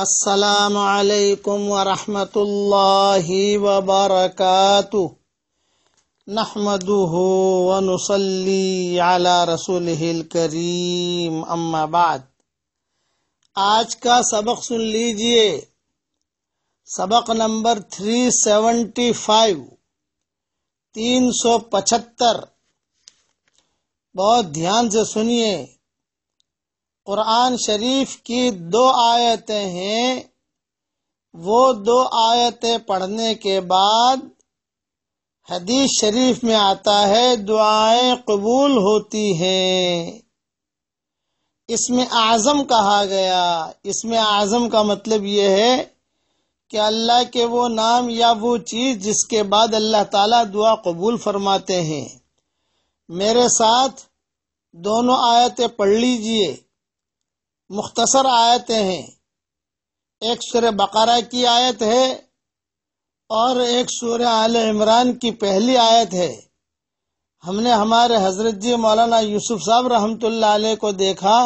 السلام علیکم ورحمۃ اللہ وبرکاتہ نحمده ونصلي على رسوله الكريم اما بعد آج کا سبق سن لیجئے سبق نمبر 375 375 تین سو بہت دھیان سے سنیے قرآن شریف کی دو آیتیں ہیں وہ دو آیتیں پڑھنے کے بعد حدیث شریف میں آتا ہے دعائیں قبول ہوتی ہیں اس میں اعظم کہا گیا اس میں اعظم کا مطلب یہ ہے کہ اللہ کے وہ نام یا وہ چیز جس کے بعد اللہ تعالیٰ دعا قبول فرماتے ہیں میرے ساتھ دونوں آیتیں پڑھ لیجئے مختصر آیتیں ہیں ایک سور بقرہ کی آیت ہے اور ایک سورہ آل عمران کی پہلی آیت ہے ہم نے ہمارے حضرت جی مولانا یوسف صاحب رحمۃ اللہ علیہ کو دیکھا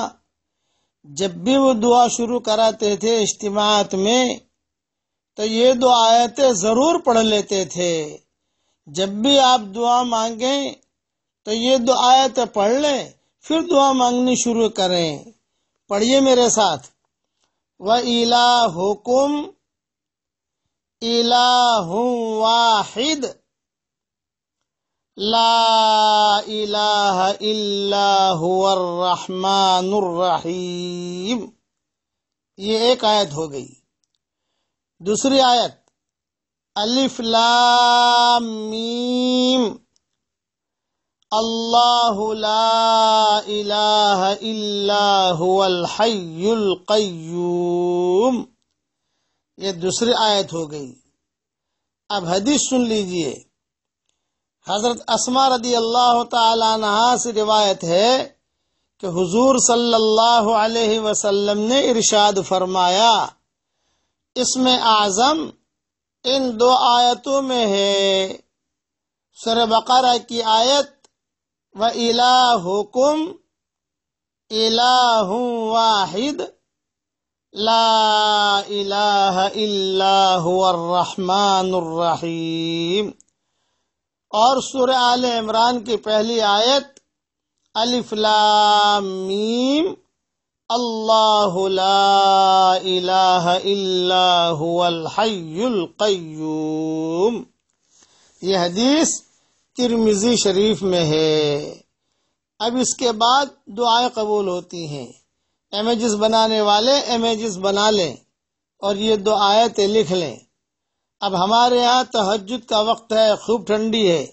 جب بھی وہ دعا شروع کراتے تھے اجتماعات میں تو یہ دو آیتیں ضرور پڑھ لیتے تھے جب بھی آپ دعا مانگیں تو یہ دو آیتیں پڑھ لیں پھر دعا مانگنی شروع کریں پڑھیے میرے ساتھ و الا حکم الا ہاحد لاہ رحمان الرحیم یہ ایک آیت ہو گئی دوسری آیت الف میم اللہ لا الہ الا هو الحی القیوم یہ دوسری آیت ہو گئی اب حدیث سن لیجئے حضرت اسما رضی اللہ تعالی سے روایت ہے کہ حضور صلی اللہ علیہ وسلم نے ارشاد فرمایا اس میں اعظم ان دو آیتوں میں ہے سر بقرہ کی آیت و الا عکم اللہ واحد لا الہ الا هو الرحمن الرحیم اور سورہ آل عمران کی پہلی آیت الف لام میم اللہ لا الہ الا هو الحی القیوم یہ حدیث ترمزی شریف میں ہے اب اس کے بعد دعائیں قبول ہوتی ہیں امیجز بنانے والے امیجز بنا لیں اور یہ دو آیتیں لکھ لیں اب ہمارے ہاں تحجد کا وقت ہے خوب ٹھنڈی ہے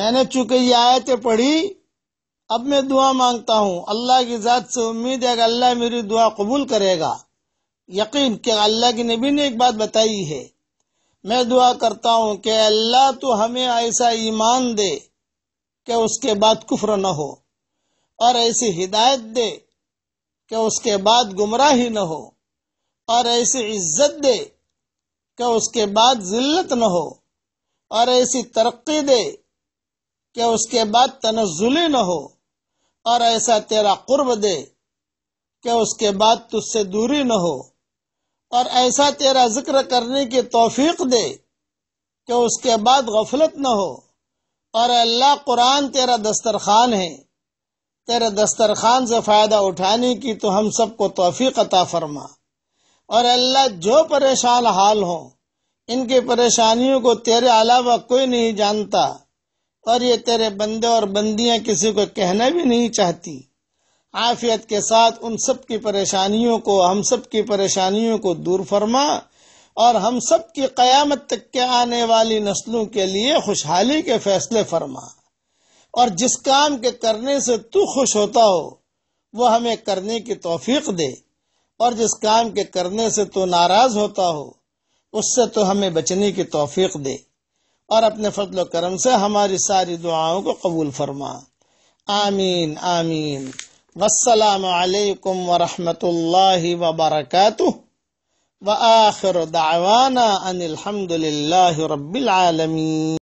میں نے چونکہ یہ آیتیں پڑھی اب میں دعا مانگتا ہوں اللہ کی ذات سے امید ہے کہ اللہ میری دعا قبول کرے گا یقین کہ اللہ کی نبی نے ایک بات بتائی ہے میں دعا کرتا ہوں کہ اللہ تو ہمیں ایسا ایمان دے کہ اس کے بعد کفر نہ ہو اور ایسی ہدایت دے کہ اس کے بعد گمراہی نہ ہو اور ایسی عزت دے کہ اس کے بعد ذلت نہ ہو اور ایسی ترقی دے کہ اس کے بعد تنزلی نہ ہو اور ایسا تیرا قرب دے کہ اس کے بعد تجھ سے دوری نہ ہو اور ایسا تیرا ذکر کرنے کی توفیق دے کہ اس کے بعد غفلت نہ ہو اور اللہ قرآن تیرا دسترخوان ہے تیرے دسترخوان سے فائدہ اٹھانے کی تو ہم سب کو توفیق عطا فرما اور اللہ جو پریشان حال ہوں ان کی پریشانیوں کو تیرے علاوہ کوئی نہیں جانتا اور یہ تیرے بندے اور بندیاں کسی کو کہنا بھی نہیں چاہتی عافیت کے ساتھ ان سب کی پریشانیوں کو ہم سب کی پریشانیوں کو دور فرما اور ہم سب کی قیامت تک کے آنے والی نسلوں کے لیے خوشحالی کے فیصلے فرما اور جس کام کے کرنے سے تو خوش ہوتا ہو وہ ہمیں کرنے کی توفیق دے اور جس کام کے کرنے سے تو ناراض ہوتا ہو اس سے تو ہمیں بچنے کی توفیق دے اور اپنے فضل و کرم سے ہماری ساری دعاؤں کو قبول فرما آمین آمین والسلام علیکم ورحمۃ اللہ وبرکاتہ وآخر دعوانا بآخر داوانہ رب العالمین